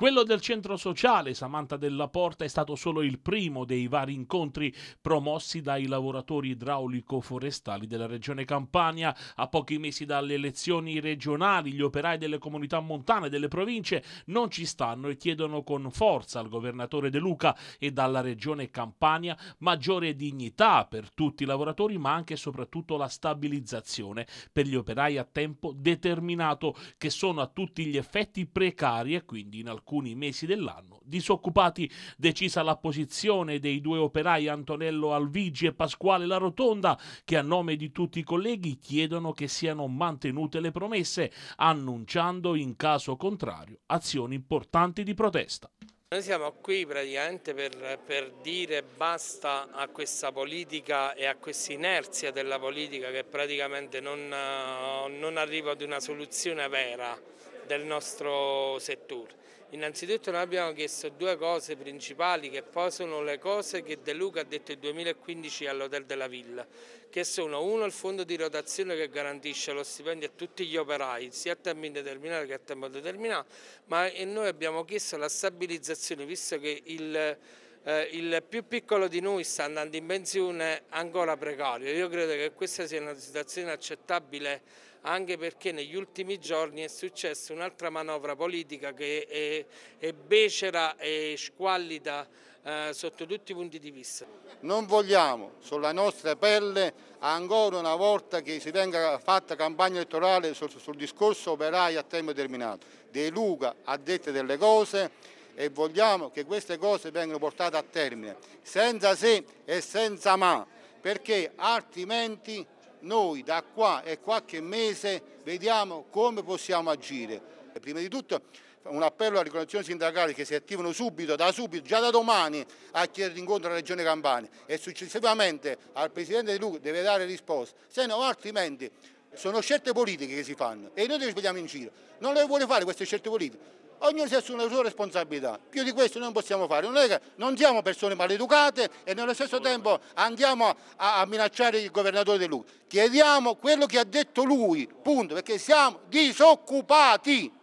Quello del centro sociale Samantha Della Porta è stato solo il primo dei vari incontri promossi dai lavoratori idraulico-forestali della regione Campania. A pochi mesi dalle elezioni regionali gli operai delle comunità montane e delle province non ci stanno e chiedono con forza al governatore De Luca e dalla regione Campania maggiore dignità per tutti i lavoratori ma anche e soprattutto la stabilizzazione per gli operai a tempo determinato che sono a tutti gli effetti precari e quindi in alcuni alcuni mesi dell'anno. Disoccupati, decisa la posizione dei due operai Antonello Alvigi e Pasquale La Rotonda, che a nome di tutti i colleghi chiedono che siano mantenute le promesse, annunciando in caso contrario azioni importanti di protesta. Noi siamo qui praticamente per, per, dire basta a questa politica e a questa inerzia della politica che praticamente non, eh, non arriva ad una soluzione vera del nostro settore. Innanzitutto noi abbiamo chiesto due cose principali che poi sono le cose che De Luca ha detto nel 2015 all'Hotel della Villa, che sono uno il fondo di rotazione che garantisce lo stipendio a tutti gli operai, sia a tempo indeterminato che a tempo determinato, ma noi abbiamo chiesto la stabilizzazione, visto che il eh, il più piccolo di noi sta andando in pensione ancora precario. Io credo che questa sia una situazione accettabile anche perché negli ultimi giorni è successa un'altra manovra politica che è, è becera e squallida eh, sotto tutti i punti di vista. Non vogliamo sulla nostra pelle ancora una volta che si venga fatta campagna elettorale sul, sul discorso operai a tempo determinato. De Luca ha detto delle cose e vogliamo che queste cose vengano portate a termine, senza se e senza ma, perché altrimenti noi da qua e qualche mese vediamo come possiamo agire. Prima di tutto un appello alle riconoscenze sindacali che si attivano subito, da subito, già da domani a chiedere l'incontro alla Regione Campania e successivamente al Presidente di Luca deve dare risposta, se no altrimenti sono scelte politiche che si fanno e noi le svegliamo in giro. Non le vuole fare queste scelte politiche. Ognuno si assume le sue responsabilità. Più di questo non possiamo fare. Non è che non siamo persone maleducate e nello stesso tempo andiamo a, a minacciare il governatore De Luca. Chiediamo quello che ha detto lui, punto, perché siamo disoccupati.